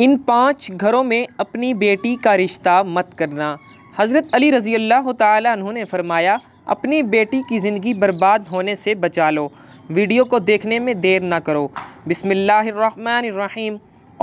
इन पांच घरों में अपनी बेटी का रिश्ता मत करना हज़रत अली रज़ी अल्लाह तहों ने फरमाया अपनी बेटी की ज़िंदगी बर्बाद होने से बचा लो वीडियो को देखने में देर ना करो बसमीम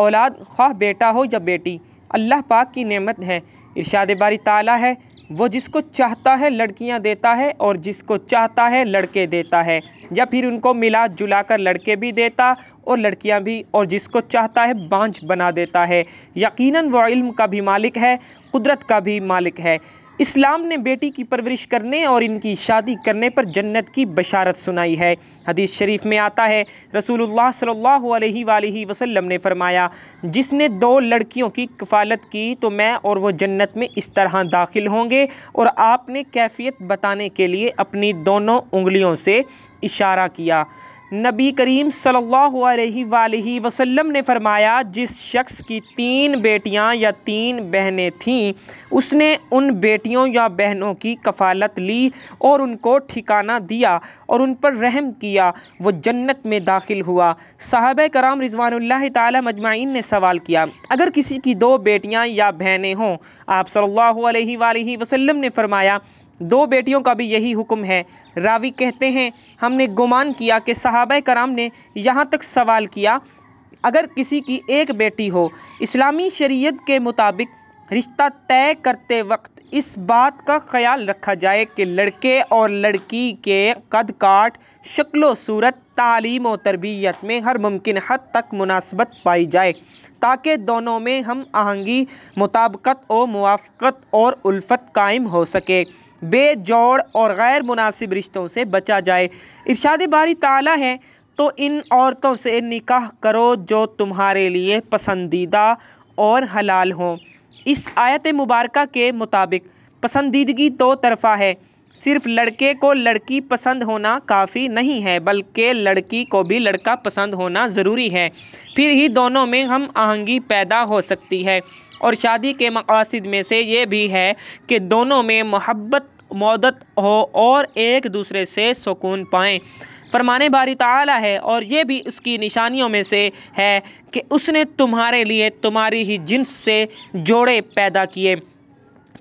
औलाद ख्वाह बेटा हो या बेटी अल्लाह पाक की नेमत है इर्शाद बारी ताला है वो जिसको चाहता है लड़कियां देता है और जिसको चाहता है लड़के देता है या फिर उनको मिला जुला कर लड़के भी देता और लड़कियां भी और जिसको चाहता है बांझ बना देता है यकीनन वो इल्म का भी मालिक है कुदरत का भी मालिक है इस्लाम ने बेटी की परवरिश करने और इनकी शादी करने पर जन्नत की बशारत सुनाई है हदीस शरीफ में आता है रसूलुल्लाह सल्लल्लाहु अलैहि वसल्लम ने फरमाया जिसने दो लड़कियों की कफालत की तो मैं और वो जन्नत में इस तरह दाखिल होंगे और आपने कैफियत बताने के लिए अपनी दोनों उंगलियों से इशारा किया नबी करीम सल्लल्लाहु अलैहि वसल्लम ने फरमाया जिस शख्स की तीन बेटियां या तीन बहनें थीं उसने उन बेटियों या बहनों की कफ़ालत ली और उनको ठिकाना दिया और उन पर रहम किया वो जन्नत में दाखिल हुआ साहब कराम रिजवान तजमाइन ने सवाल किया अगर किसी की दो बेटियाँ या बहनें हों आप सल्ला वसम ने फरमाया दो बेटियों का भी यही हुक्म है रावी कहते हैं हमने गुमान किया कि सहाब कराम ने यहाँ तक सवाल किया अगर किसी की एक बेटी हो इस्लामी शरीयत के मुताबिक रिश्ता तय करते वक्त इस बात का ख्याल रखा जाए कि लड़के और लड़की के कद काट शक्ल सूरत तालीम और तरबियत में हर मुमकिन हद तक मुनासबत पाई जाए ताकि दोनों में हम आहंगी मुताबकत और मुआफ़त और उल्फत कायम हो सके बेजोड़ और गैर मुनासिब रिश्तों से बचा जाए इर्शाद बारी ताला है तो इन औरतों से निकाह करो जो तुम्हारे लिए पसंदीदा और हलाल हों इस आयत मुबारक के मुताबिक पसंदीदगी दो तरफ़ा है सिर्फ लड़के को लड़की पसंद होना काफ़ी नहीं है बल्कि लड़की को भी लड़का पसंद होना ज़रूरी है फिर ही दोनों में हम आहंगी पैदा हो सकती है और शादी के मकासद में से ये भी है कि दोनों में मोहब्बत मदत हो और एक दूसरे से सुकून पाएँ फरमाने बारी ताला है और ये भी उसकी निशानियों में से है कि उसने तुम्हारे लिए तुम्हारी ही जिन्स से जोड़े पैदा किए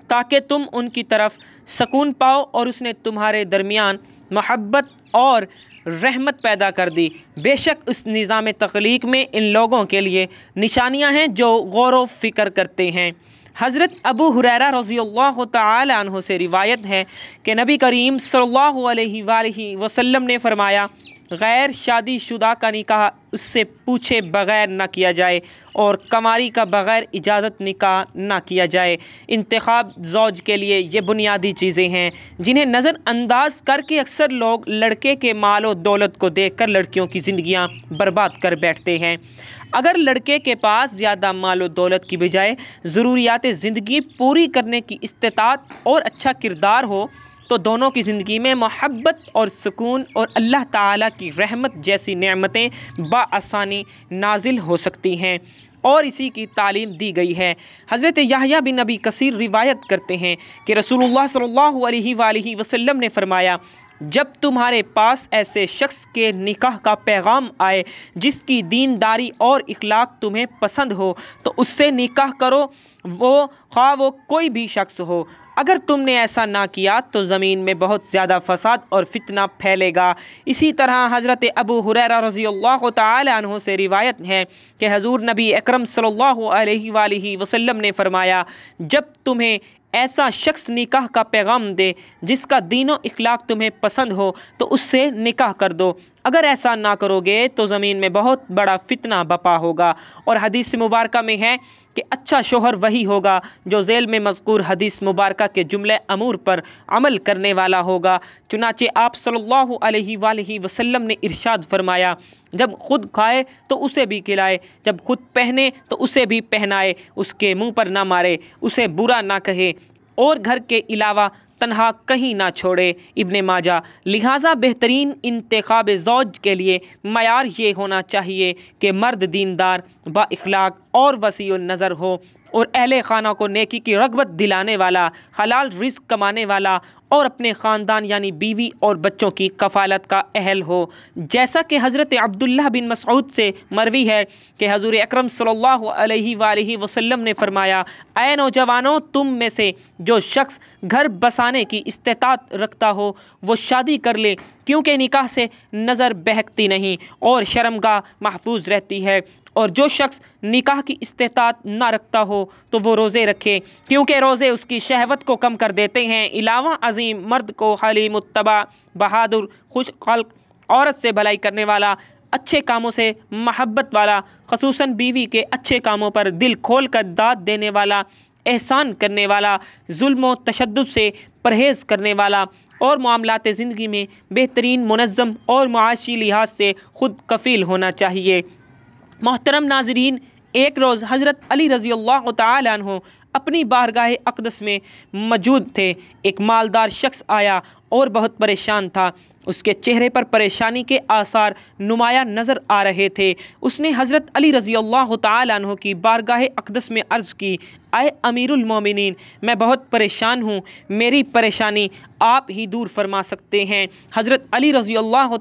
ताकि तुम उनकी तरफ सकून पाओ और उसने तुम्हारे दरमियान महब्बत और रहमत पैदा कर दी बेशक उस निज़ाम तख्लीक में इन लोगों के लिए निशानियाँ हैं जो गौर व फ़िक्र करते हैं हज़रत अबू हुरैरा रज़ी अल्लाह तहों से रिवायत है कि नबी करीम सल्लल्लाहु अलैहि वसल्लम ने फ़रमाया गैर शादीशुदा का निकाह उससे पूछे बगैर ना किया जाए और कमारी का बग़ैर इजाज़त निकाह ना किया जाए इंतखब जौज के लिए ये बुनियादी चीज़ें हैं जिन्हें नज़रअंदाज करके अक्सर लोग लड़के के माल और दौलत को देख कर लड़कियों की ज़िंदियाँ बर्बाद कर बैठते हैं अगर लड़के के पास ज़्यादा माल और दौलत की बजाय ज़रूरियात ज़िंदगी पूरी करने की इस्तात और अच्छा किरदार हो तो दोनों की ज़िंदगी में मोहब्बत और सुकून और अल्लाह ताला की रहमत जैसी नेमतें बसानी नाजिल हो सकती हैं और इसी की तालीम दी गई है हज़रत याहिया बिन नबी कसीर रिवायत करते हैं कि रसूलुल्लाह सल्लल्लाहु अलैहि वसल्लम ने फरमाया जब तुम्हारे पास ऐसे शख्स के निकाह का पैगाम आए जिसकी दीनदारी और इखलाक तुम्हें पसंद हो तो उससे निकाह करो वो खा वो कोई भी शख्स हो अगर तुमने ऐसा ना किया तो ज़मीन में बहुत ज़्यादा फसाद और फितना फैलेगा इसी तरह हज़रत अबू हुर रज़ी अल्लाह से रिवायत है कि हजूर नबी अक्रम सल्ला वसलम ने फरमाया जब तुम्हें ऐसा शख्स निकाह का पैगाम दे जिसका दीनों इखलाक तुम्हें पसंद हो तो उससे निकाह कर दो अगर ऐसा ना करोगे तो ज़मीन में बहुत बड़ा फितना बपा होगा और हदीस मुबारक में है कि अच्छा शोहर वही होगा जो जेल में मजकूर हदीस मुबारक के जुमले अमूर पर अमल करने वाला होगा चुनाचे आप सल्लल्लाहु अलैहि वसल्लम ने इरशाद फरमाया जब खुद खाए तो उसे भी खिलाए जब खुद पहने तो उसे भी पहनाए उसके मुंह पर ना मारे उसे बुरा ना कहे और घर के अलावा तनहा कहीं ना छोड़े इब्ने माजा लिहाजा बेहतरीन इंतखब ज़ौज के लिए मैार ये होना चाहिए कि मर्द दीनदार बाखलाक और वसी नज़र हो और अहल खाना को नेकी की रगबत दिलाने वाला हलाल रिस्क कमाने वाला और अपने ख़ानदान यानी बीवी और बच्चों की कफालत का अहल हो जैसा कि हज़रत अब्दुल्ला बिन मसूद से मरवी है कि हजूर अक्रम सल्ला अलैहि वसल्लम ने फरमाया ए नौजवानों तुम में से जो शख्स घर बसाने की इस्तात रखता हो वो शादी कर ले क्योंकि निकाह से नज़र बहकती नहीं और शर्मगा महफूज रहती है और जो शख्स निकाह की इस्तात ना रखता हो तो वो रोज़े रखे क्योंकि रोज़े उसकी शहवत को कम कर देते हैं अलावा अजीम मर्द को हली मुतबा बहादुर खुश खल्क औरत से भलाई करने वाला अच्छे कामों से महब्बत वाला खसूस बीवी के अच्छे कामों पर दिल खोल कर दाद देने वाला एहसान करने वाला जुल्म तशद से परहेज़ करने वाला और मामलात ज़िंदगी में बेहतरीन मनज़म और माशी लिहाज से ख़ुद कफ़ील होना चाहिए मोहतरम नाजरीन एक रोज़ हज़रत अली रज़ी अल्लाह तु अपनी बारगाह अकदस में मौजूद थे एक मालदार शख्स आया और बहुत परेशान था उसके चेहरे पर परेशानी के आसार नुमाया नज़र आ रहे थे उसने हज़रत अली रज़ी अल्लाह तु की बारगाह अकदस में अर्ज़ की आए अमीरमिन मैं बहुत परेशान हूँ मेरी परेशानी आप ही दूर फरमा सकते हैं हज़रत अली रज़ी अल्लाह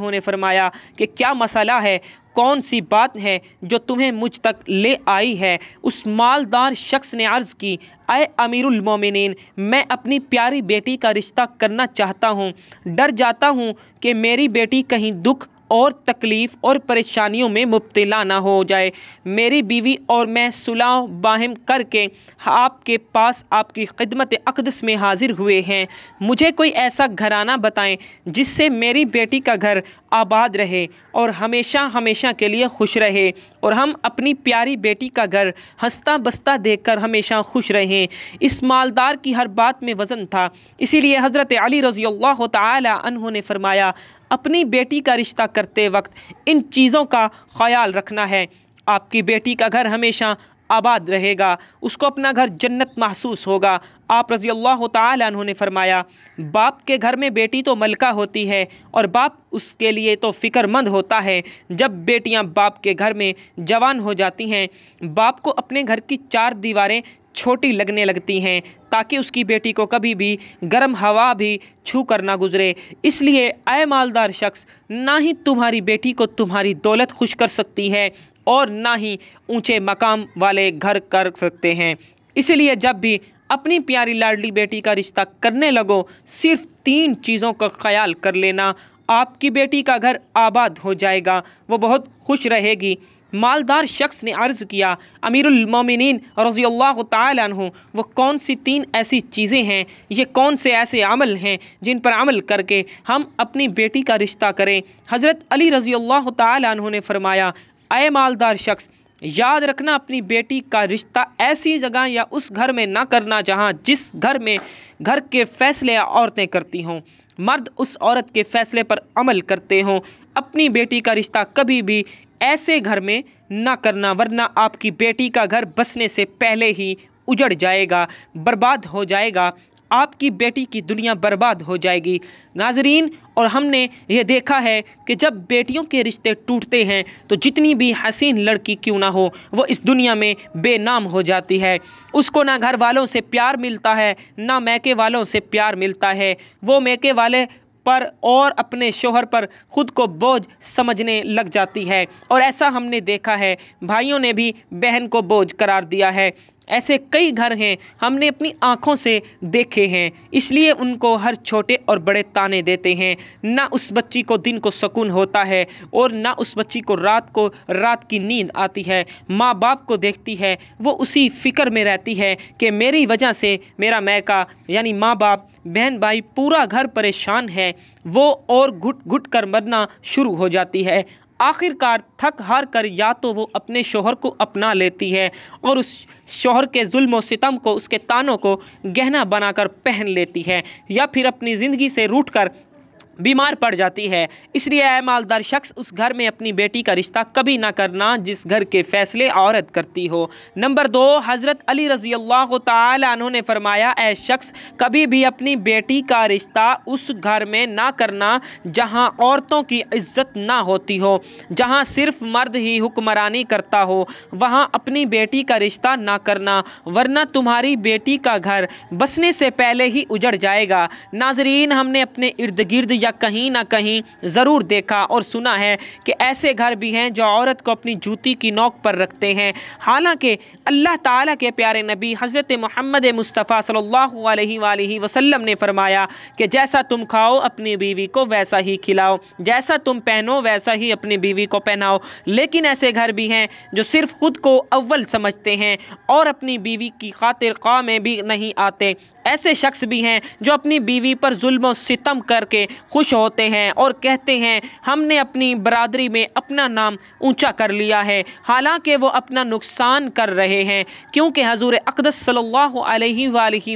तु ने फरमाया कि क्या मसला है कौन सी बात है जो तुम्हें मुझ तक ले आई है उस मालदार शख्स ने अर्ज़ की अय अमीरुल मोमिनीन मैं अपनी प्यारी बेटी का रिश्ता करना चाहता हूँ डर जाता हूँ कि मेरी बेटी कहीं दुख और तकलीफ़ और परेशानियों में मुबतला ना हो जाए मेरी बीवी और मैं सुलह बाहम करके आपके पास आपकी खिदमत अकदस में हाजिर हुए हैं मुझे कोई ऐसा घराना बताएं जिससे मेरी बेटी का घर आबाद रहे और हमेशा हमेशा के लिए खुश रहे और हम अपनी प्यारी बेटी का घर हंसता बसता देखकर हमेशा खुश रहें इस मालदार की हर बात में वज़न था इसीलिए हज़रत अली रज़ी अल्लाह तहों ने फरमाया अपनी बेटी का रिश्ता करते वक्त इन चीज़ों का ख्याल रखना है आपकी बेटी का घर हमेशा आबाद रहेगा उसको अपना घर जन्नत महसूस होगा आप रज़ी अल्लाह तहों ने फरमाया बाप के घर में बेटी तो मलका होती है और बाप उसके लिए तो फ़िक्रमंद होता है जब बेटियां बाप के घर में जवान हो जाती हैं बाप को अपने घर की चार दीवारें छोटी लगने लगती हैं ताकि उसकी बेटी को कभी भी गर्म हवा भी छू कर ना गुजरे इसलिए अय मालदार शख्स ना ही तुम्हारी बेटी को तुम्हारी दौलत खुश कर सकती है और ना ही ऊंचे मकाम वाले घर कर सकते हैं इसलिए जब भी अपनी प्यारी लाडली बेटी का रिश्ता करने लगो सिर्फ तीन चीज़ों का ख्याल कर लेना आपकी बेटी का घर आबाद हो जाएगा वो बहुत खुश रहेगी मालदार शख्स ने अर्ज़ किया अमीरमिन रज़ी अल्लाह तु वो कौन सी तीन ऐसी चीज़ें हैं ये कौन से ऐसे अमल हैं जिन पर अमल करके हम अपनी बेटी का रिश्ता करें हज़रत अली रज़ी अल्लाह तु ने फरमाया अय मालदार शख्स याद रखना अपनी बेटी का रिश्ता ऐसी जगह या उस घर में ना करना जहाँ जिस घर में घर के फैसले औरतें करती हों मर्द उस औरत के फैसले पर अमल करते हों अपनी बेटी का रिश्ता कभी भी ऐसे घर में ना करना वरना आपकी बेटी का घर बसने से पहले ही उजड़ जाएगा बर्बाद हो जाएगा आपकी बेटी की दुनिया बर्बाद हो जाएगी नाजरीन और हमने ये देखा है कि जब बेटियों के रिश्ते टूटते हैं तो जितनी भी हसीन लड़की क्यों ना हो वो इस दुनिया में बेनाम हो जाती है उसको ना घर वालों से प्यार मिलता है ना मैके वालों से प्यार मिलता है वो मैके वाले पर और अपने शोहर पर ख़ुद को बोझ समझने लग जाती है और ऐसा हमने देखा है भाइयों ने भी बहन को बोझ करार दिया है ऐसे कई घर हैं हमने अपनी आँखों से देखे हैं इसलिए उनको हर छोटे और बड़े ताने देते हैं ना उस बच्ची को दिन को सुकून होता है और ना उस बच्ची को रात को रात की नींद आती है माँ बाप को देखती है वो उसी फिक्र में रहती है कि मेरी वजह से मेरा मैका यानी माँ बाप बहन भाई पूरा घर परेशान है वो और घुट घुट कर मरना शुरू हो जाती है आखिरकार थक हार कर या तो वो अपने शोहर को अपना लेती है और उस शोहर के जुल्म सितम को उसके तानों को गहना बनाकर पहन लेती है या फिर अपनी ज़िंदगी से रूट कर बीमार पड़ जाती है इसलिए यह मालदार शख्स उस घर में अपनी बेटी का रिश्ता कभी ना करना जिस घर के फैसले औरत करती हो नंबर दो हज़रत अली रजी अल्लाह ने फरमाया ऐ शख्स कभी भी अपनी बेटी का रिश्ता उस घर में ना करना जहाँ औरतों की इज्जत ना होती हो जहाँ सिर्फ मर्द ही हुक्मरानी करता हो वहाँ अपनी बेटी का रिश्ता ना करना वरना तुम्हारी बेटी का घर बसने से पहले ही उजड़ जाएगा नाजरीन हमने अपने इर्द गिर्द या कहीं ना कहीं ज़रूर देखा और सुना है कि ऐसे घर भी हैं जो औरत को अपनी जूती की नोक पर रखते हैं हालांकि अल्लाह ताला के प्यारे नबी हज़रत मोहम्मद मुस्तफ़ा सल्ला वसलम ने फरमाया कि जैसा तुम खाओ अपनी बीवी को वैसा ही खिलाओ जैसा तुम पहनो वैसा ही अपनी बीवी को पहनाओ लेकिन ऐसे घर भी हैं जो सिर्फ खुद को अव्वल समझते हैं और अपनी बीवी की खातिर खा में भी नहीं आते ऐसे शख्स भी हैं जो अपनी बीवी पर जुल्म सितम करके खुश होते हैं और कहते हैं हमने अपनी बरदरी में अपना नाम ऊंचा कर लिया है हालांकि वो अपना नुकसान कर रहे हैं क्योंकि हजूर अकदस सल्ला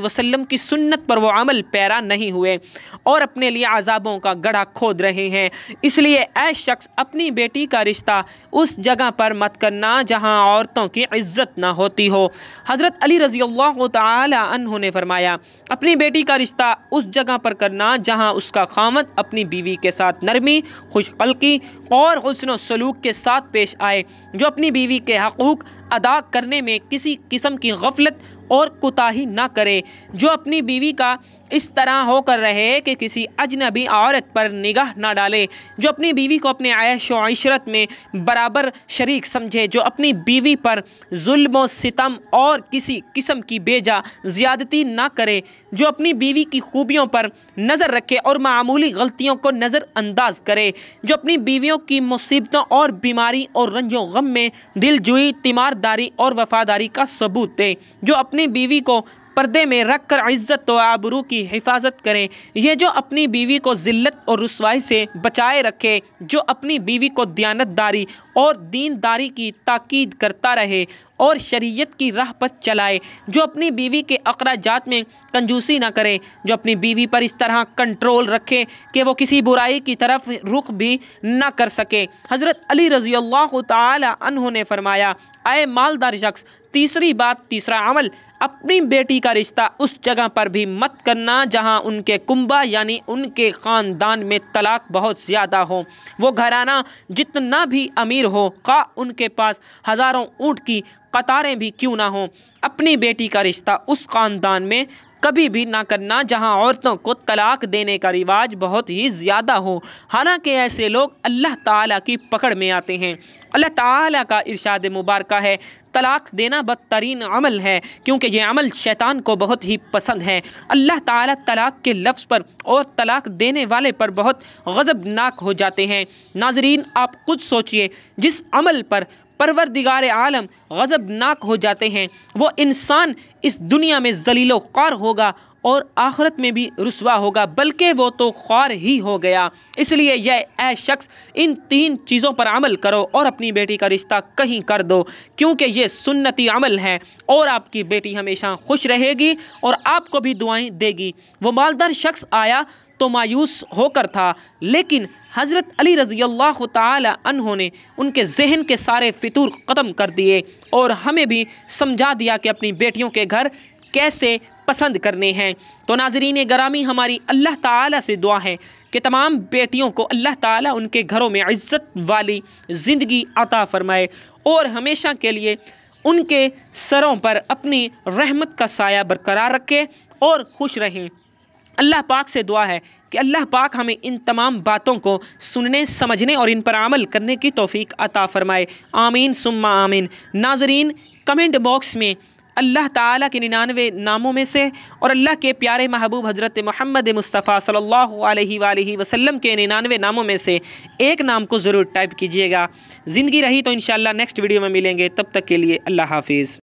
वसलम की सुन्नत पर वो अमल पैरा नहीं हुए और अपने लिए अजाबों का गढ़ा खोद रहे हैं इसलिए ऐ शख्स अपनी बेटी का रिश्ता उस जगह पर मत करना जहाँ औरतों की इज्जत ना होती हो हज़रत अली रज़ी अल्लाह ने फरमाया करना अपनी बेटी का रिश्ता उस जगह पर करना जहाँ उसका खामत अपनी बीवी के साथ नरमी खुशखलकी और हसन सलूक के साथ पेश आए जो अपनी बीवी के हकूक़ अदा करने में किसी किस्म की गफलत और कोताही ना करे जो अपनी बीवी का इस तरह होकर रहे कि किसी अजनबी औरत पर निगाह ना डाले जो अपनी बीवी को अपने आयश वशरत में बराबर शरीक समझे जो अपनी बीवी पर जुल्म सितम और किसी किस्म की बेजा ज़्यादती ना करे जो अपनी बीवी की खूबियों पर नज़र रखे और मामूली गलतियों को नज़रअंदाज करे जो अपनी बीवियों की मुसीबतों और बीमारी और रंजो गम में दिलजुई तीमारदारी और वफादारी का सबूत दे जो अपनी बीवी को पर्दे में रख कर इज़्ज़त व आबरू की हिफाजत करें ये जो अपनी बीवी को ज़िल्लत और रसवाई से बचाए रखे जो अपनी बीवी को दयानतदारी और दीनदारी की ताकीद करता रहे और शरीयत की राह पर चलाए जो अपनी बीवी के अखराजात में कंजूसी ना करें जो अपनी बीवी पर इस तरह कंट्रोल रखे कि वो किसी बुराई की तरफ रुख भी ना कर सके हज़रत अली रज़ी अल्लाह तहों ने फरमाया आए मालदार शख्स तीसरी बात तीसरा अमल अपनी बेटी का रिश्ता उस जगह पर भी मत करना जहां उनके कुंबा यानी उनके ख़ानदान में तलाक बहुत ज़्यादा हो वो घराना जितना भी अमीर हो का उनके पास हज़ारों ऊँट की कतारें भी क्यों ना हों अपनी बेटी का रिश्ता उस ख़ानदान में कभी भी ना करना जहां औरतों को तलाक देने का रिवाज बहुत ही ज़्यादा हो हालांकि ऐसे लोग अल्लाह ताला की पकड़ में आते हैं अल्लाह ताला का इरशाद मुबारक है तलाक देना बदतरीन अमल है क्योंकि ये अमल शैतान को बहुत ही पसंद है अल्लाह ताला तलाक के लफ्ज़ पर और तलाक देने वाले पर बहुत गज़बनाक हो जाते हैं नाजरीन आप खुद सोचिए जिस अमल पर परवरदिगार आलम गज़बनाक हो जाते हैं वो इंसान इस दुनिया में जलीलो कार होगा और आखरत में भी रसवा होगा बल्कि वो तो ख्वार ही हो गया इसलिए यह ऐ शख्स इन तीन चीज़ों पर अमल करो और अपनी बेटी का रिश्ता कहीं कर दो क्योंकि ये सुन्नती अमल है और आपकी बेटी हमेशा खुश रहेगी और आपको भी दुआएं देगी वो मालदार शख्स आया तो मायूस होकर था लेकिन हज़रत अली रज़ी अल्लाह तहों ने उनके जहन के सारे फितूर ख़त्म कर दिए और हमें भी समझा दिया कि अपनी बेटियों के घर कैसे पसंद करने हैं तो नाजरीन ग्रामी हमारी अल्लाह ताला से दुआ है कि तमाम बेटियों को अल्लाह ताला उनके घरों में इज़्ज़त वाली ज़िंदगी अता फ़रमाए और हमेशा के लिए उनके सरों पर अपनी रहमत का साया बरकरार रखे और खुश रहें अल्लाह पाक से दुआ है कि अल्लाह पाक हमें इन तमाम बातों को सुनने समझने और इन पर अमल करने की तोफ़ी अता फ़रमाए आमीन सुम्मा आमीन नाजरीन कमेंट बॉक्स में अल्लाह ताला के निन्यानवे नामों में से और अल्लाह के प्यारे महबूब हज़रत मोहम्मद मुस्तफ़ा सल्लल्लाहु अलैहि वसल्लम के निन्यानवे नामों में से एक नाम को ज़रूर टाइप कीजिएगा ज़िंदगी रही तो इन नेक्स्ट वीडियो में मिलेंगे तब तक के लिए अल्लाह हाफिज़